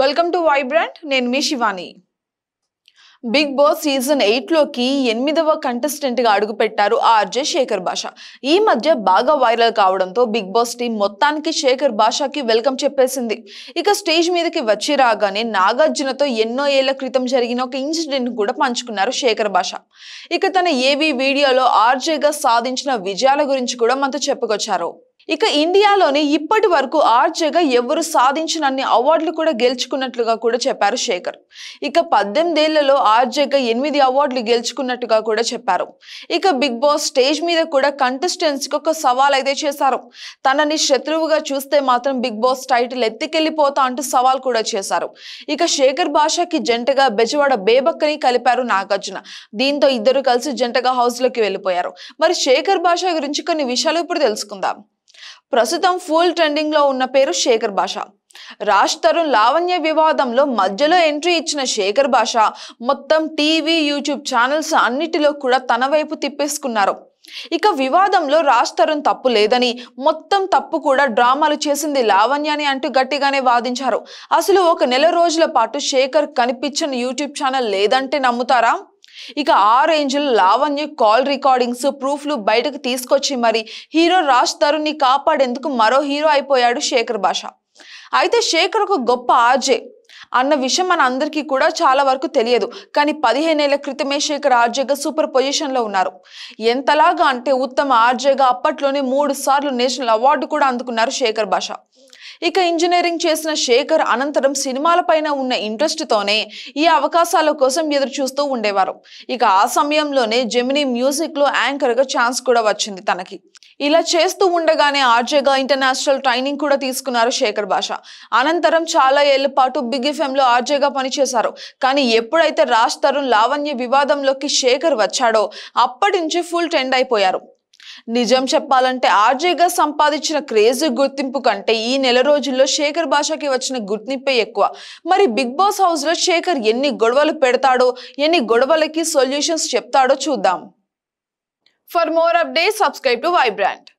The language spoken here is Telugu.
వెల్కమ్ టు వైబ్రాంట్ నేను మీ శివాని బిగ్ బాస్ సీజన్ ఎయిట్లోకి ఎనిమిదవ కంటెస్టెంట్గా అడుగుపెట్టారు ఆర్జే శేఖర్ భాష ఈ మధ్య బాగా వైరల్ కావడంతో బిగ్ బాస్ టీం మొత్తానికి శేఖర్ భాషకి వెల్కమ్ చెప్పేసింది ఇక స్టేజ్ మీదకి వచ్చి రాగానే నాగార్జునతో ఎన్నో ఏళ్ల క్రితం జరిగిన ఒక ఇన్సిడెంట్ కూడా పంచుకున్నారు శేఖర్ భాష ఇక తన ఏవి వీడియోలో ఆర్జేగా సాధించిన విజయాల గురించి కూడా మనతో చెప్పుకొచ్చారు ఇక ఇండియాలోని ఇప్పటి వరకు ఆర్జేగా ఎవరు సాధించినన్ని అవార్డులు కూడా గెలుచుకున్నట్లుగా కూడా చెప్పారు శేఖర్ ఇక పద్దెనిమిదేళ్లలో ఆర్జేగా ఎనిమిది అవార్డులు గెలుచుకున్నట్టుగా కూడా చెప్పారు ఇక బిగ్ బాస్ స్టేజ్ మీద కూడా కి ఒక సవాల్ అయితే చేశారు తనని శత్రువుగా చూస్తే మాత్రం బిగ్ బాస్ టైటిల్ ఎత్తికెళ్ళిపోతా అంటూ సవాల్ కూడా చేశారు ఇక శేఖర్ భాషకి జంటగా బెజవాడ బేబక్కని కలిపారు నాగార్జున దీంతో ఇద్దరు కలిసి జంటగా హౌస్లోకి వెళ్ళిపోయారు మరి శేఖర్ భాష గురించి కొన్ని విషయాలు ఇప్పుడు తెలుసుకుందాం ప్రస్తుతం ఫుల్ ట్రెండింగ్లో ఉన్న పేరు శేఖర్ భాష రాజ్ తరుణ్ లావణ్య వివాదంలో మధ్యలో ఎంట్రీ ఇచ్చిన శేఖర్ భాష మొత్తం టీవీ యూట్యూబ్ ఛానల్స్ అన్నిటిలో కూడా తన వైపు తిప్పేసుకున్నారు ఇక వివాదంలో రాజ్ తరుణ్ తప్పు లేదని మొత్తం తప్పు కూడా డ్రామాలు చేసింది లావణ్యని అంటూ గట్టిగానే వాదించారు అసలు ఒక నెల రోజుల పాటు శేఖర్ కనిపించిన యూట్యూబ్ ఛానల్ లేదంటే నమ్ముతారా ఇక ఆ రేంజ్లో లావణ్య కాల్ రికార్డింగ్స్ ప్రూఫ్లు బయటకు తీసుకొచ్చి మరి హీరో రాజ్ తరుణ్ని కాపాడేందుకు మరో హీరో అయిపోయాడు శేఖర్ భాష అయితే శేఖర్ ఒక గొప్ప ఆర్జే అన్న విషయం మన అందరికీ కూడా చాలా వరకు తెలియదు కానీ పదిహేను ఏళ్ల క్రితమే శేఖర్ ఆర్జేగా సూపర్ పొజిషన్లో ఉన్నారు ఎంతలాగా అంటే ఉత్తమ ఆర్జేగా అప్పట్లోనే మూడు సార్లు నేషనల్ అవార్డు కూడా అందుకున్నారు శేఖర్ భాష ఇక ఇంజనీరింగ్ చేసిన శేఖర్ అనంతరం సినిమాలపైన ఉన్న ఇంట్రెస్ట్తోనే ఈ అవకాశాల కోసం ఎదురు చూస్తూ ఉండేవారు ఇక ఆ సమయంలోనే జెమినీ మ్యూజిక్లో యాంకర్గా ఛాన్స్ కూడా వచ్చింది తనకి ఇలా చేస్తూ ఉండగానే ఆర్జేగా ఇంటర్నేషనల్ ట్రైనింగ్ కూడా తీసుకున్నారు శేఖర్ భాష అనంతరం చాలా ఏళ్ల పాటు బిగ్ ఎఫ్ఎంలో ఆర్జేగా పనిచేశారు కానీ ఎప్పుడైతే రాజ్ తరుణ్ లావణ్య వివాదంలోకి శేఖర్ వచ్చాడో అప్పటి నుంచి ఫుల్ ట్రెండ్ అయిపోయారు నిజం చెప్పాలంటే ఆర్జేగా సంపాదించిన క్రేజ్ గుర్తింపు కంటే ఈ నెల రోజుల్లో శేఖర్ భాషకి వచ్చిన గుర్తింపే ఎక్కువ మరి బిగ్ బాస్ హౌస్లో శేఖర్ ఎన్ని గొడవలు పెడతాడో ఎన్ని గొడవలకి సొల్యూషన్స్ చెప్తాడో చూద్దాం for more update subscribe to Vibrant